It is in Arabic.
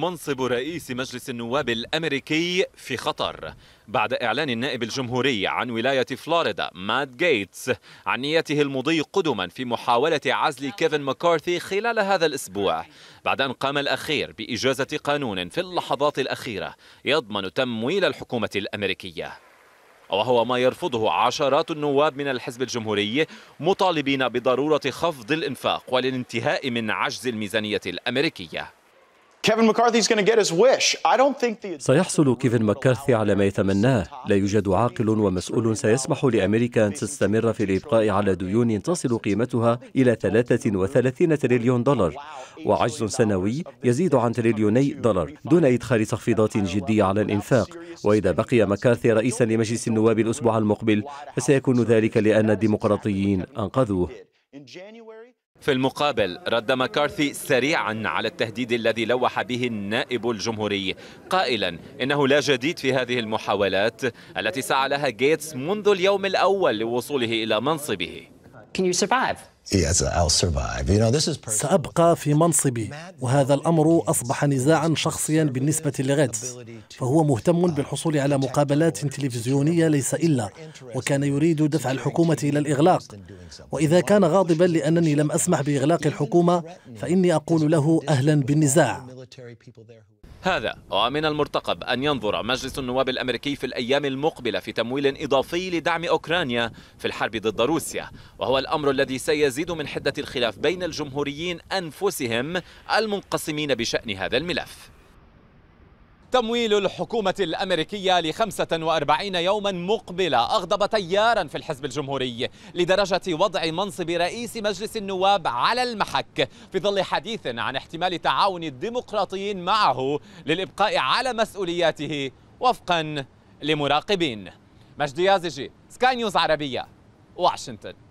منصب رئيس مجلس النواب الأمريكي في خطر بعد إعلان النائب الجمهوري عن ولاية فلوريدا مات جيتس عن نيته المضي قدما في محاولة عزل كيفن مكارثي خلال هذا الأسبوع بعد أن قام الأخير بإجازة قانون في اللحظات الأخيرة يضمن تمويل الحكومة الأمريكية وهو ما يرفضه عشرات النواب من الحزب الجمهوري مطالبين بضرورة خفض الإنفاق والانتهاء من عجز الميزانية الأمريكية سيحصل كيفن مكارثي على ما يتمناه لا يوجد عاقل ومسؤول سيسمح لأمريكا أن تستمر في الإبقاء على ديون تصل قيمتها إلى 33 تريليون دولار وعجز سنوي يزيد عن تريليوني دولار دون إدخال تخفيضات جدية على الإنفاق وإذا بقي مكارثي رئيسا لمجلس النواب الأسبوع المقبل فسيكون ذلك لأن الديمقراطيين أنقذوه في المقابل رد مكارثي سريعا على التهديد الذي لوح به النائب الجمهوري قائلا انه لا جديد في هذه المحاولات التي سعى لها جيتس منذ اليوم الاول لوصوله الى منصبه Can you survive? سأبقى في منصبي وهذا الأمر أصبح نزاعا شخصيا بالنسبة لغيتس فهو مهتم بالحصول على مقابلات تلفزيونية ليس إلا وكان يريد دفع الحكومة إلى الإغلاق وإذا كان غاضبا لأنني لم أسمح بإغلاق الحكومة فإني أقول له أهلا بالنزاع هذا ومن المرتقب أن ينظر مجلس النواب الأمريكي في الأيام المقبلة في تمويل إضافي لدعم أوكرانيا في الحرب ضد روسيا وهو الأمر الذي سيزيد من حدة الخلاف بين الجمهوريين أنفسهم المنقسمين بشأن هذا الملف تمويل الحكومة الأمريكية ل 45 يوما مقبلة أغضب تيارا في الحزب الجمهوري لدرجة وضع منصب رئيس مجلس النواب على المحك في ظل حديث عن احتمال تعاون الديمقراطيين معه للإبقاء على مسؤولياته وفقا لمراقبين مجدي يازجي سكاي نيوز عربية واشنطن